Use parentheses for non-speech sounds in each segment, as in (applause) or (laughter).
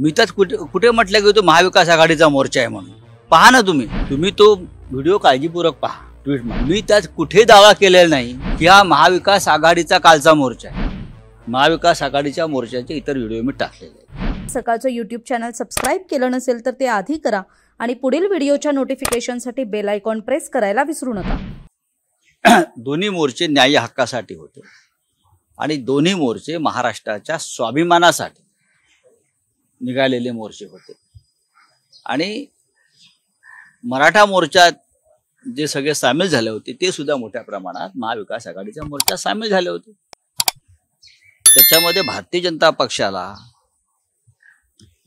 मी तर कुठे कुठे म्हटलं की तो महाविकास आघाडीचा मोर्चा आहे म्हणून पहा ना तुम्ही तुम्ही तो व्हिडिओ काळजीपूर्वक पहा ट्विट मी त्यात कुठे दावा केलेला नाही की हा महाविकास आघाडीचा कालचा मोर्चा आहे महाविकास आघाडीच्या मोर्चाचे इतर व्हिडिओ मी टाकलेले सकाळचं युट्यूब चॅनल सबस्क्राईब केलं नसेल तर ते आधी करा आणि पुढील व्हिडिओच्या नोटिफिकेशनसाठी बेल आयकॉन प्रेस करायला विसरू नका (clears throat) दोन्ही मोर्चे न्याय हक्कासाठी होते आणि दोन्ही मोर्चे महाराष्ट्राच्या स्वाभिमानासाठी निघालेले मोर्चे होते आणि मराठा मोर्चात जे सगळे सामील झाले होते ते सुद्धा मोठ्या प्रमाणात महाविकास आघाडीच्या मोर्चात सामील झाले होते त्याच्यामध्ये भारतीय जनता पक्षाला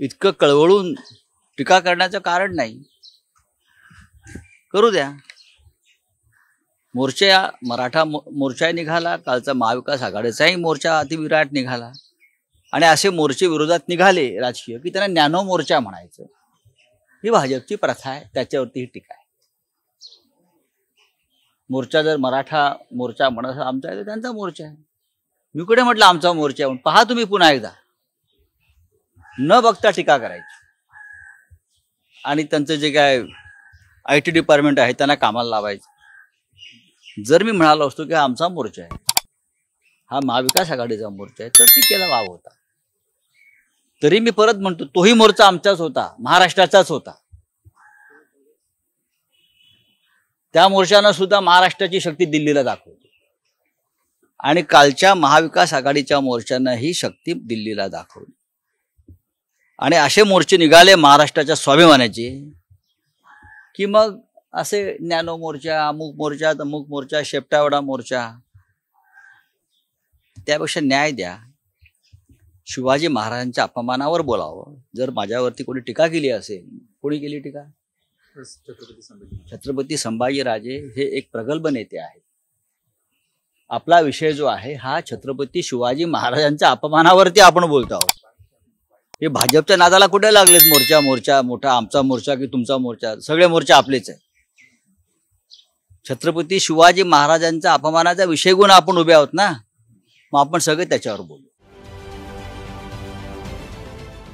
इतकं कळवळून टीका करण्याचं कारण नाही करू द्या मोर्चा मराठा मोर्चा निघाला कालचा महाविकास आघाडीचाही मोर्चा अतिविराट निघाला आणि असे मोर्चे विरोधात निघाले राजकीय की त्यांना ज्ञानो मोर्चा म्हणायचं ही भाजपची प्रथा आहे त्याच्यावरती ही टीका आहे मोर्चा जर मराठा मोर्चा म्हणत आमचा आहे तर त्यांचा मोर्चा आहे मी कुठे म्हटलं आमचा मोर्चा आहे म्हणून पहा तुम्ही पुन्हा एकदा न बघता टीका करायची आणि त्यांचं जे काय आय टी डिपार्टमेंट आहे त्यांना कामाला लावायचं जर मी म्हणालो असतो की आमचा मोर्चा आहे हा महाविकास आघाडीचा मोर्चा आहे तर टीकेला वाव होता तरी मी परत म्हणतो तोही मोर्चा आमचाच होता महाराष्ट्राचाच होता त्या मोर्चानं सुद्धा महाराष्ट्राची शक्ती दिल्लीला दाखवली आणि कालच्या महाविकास आघाडीच्या मोर्चानं ही शक्ती दिल्लीला दाखवली आणि असे मोर्चे निघाले महाराष्ट्राच्या स्वाभिमानाचे की मग असे ज्ञानो मोर्चा अमुक मोर्चा अमुक मोर्चा शेपटावडा मोर्चा त्यापेक्षा न्याय द्या शिवाजी महाराजांच्या अपमानावर बोलावं जर माझ्यावरती कोणी टीका केली असेल कोणी केली टीका छत्रपती संभाजीराजे हे एक प्रगल्भ नेते आहेत आपला विषय जो आहे हा छत्रपती शिवाजी महाराजांच्या अपमानावरती आपण बोलत आहोत हे भाजपच्या नादाला कुठे लागले मोर्चा मोर्चा मोठा आमचा मोर्चा की तुमचा मोर्चा सगळे मोर्चा आपलेच आहे छत्रपती शिवाजी महाराजांचा अपमानाचा विषय गुण आपण उभे आहोत ना मग आपण सगळे त्याच्यावर बोलू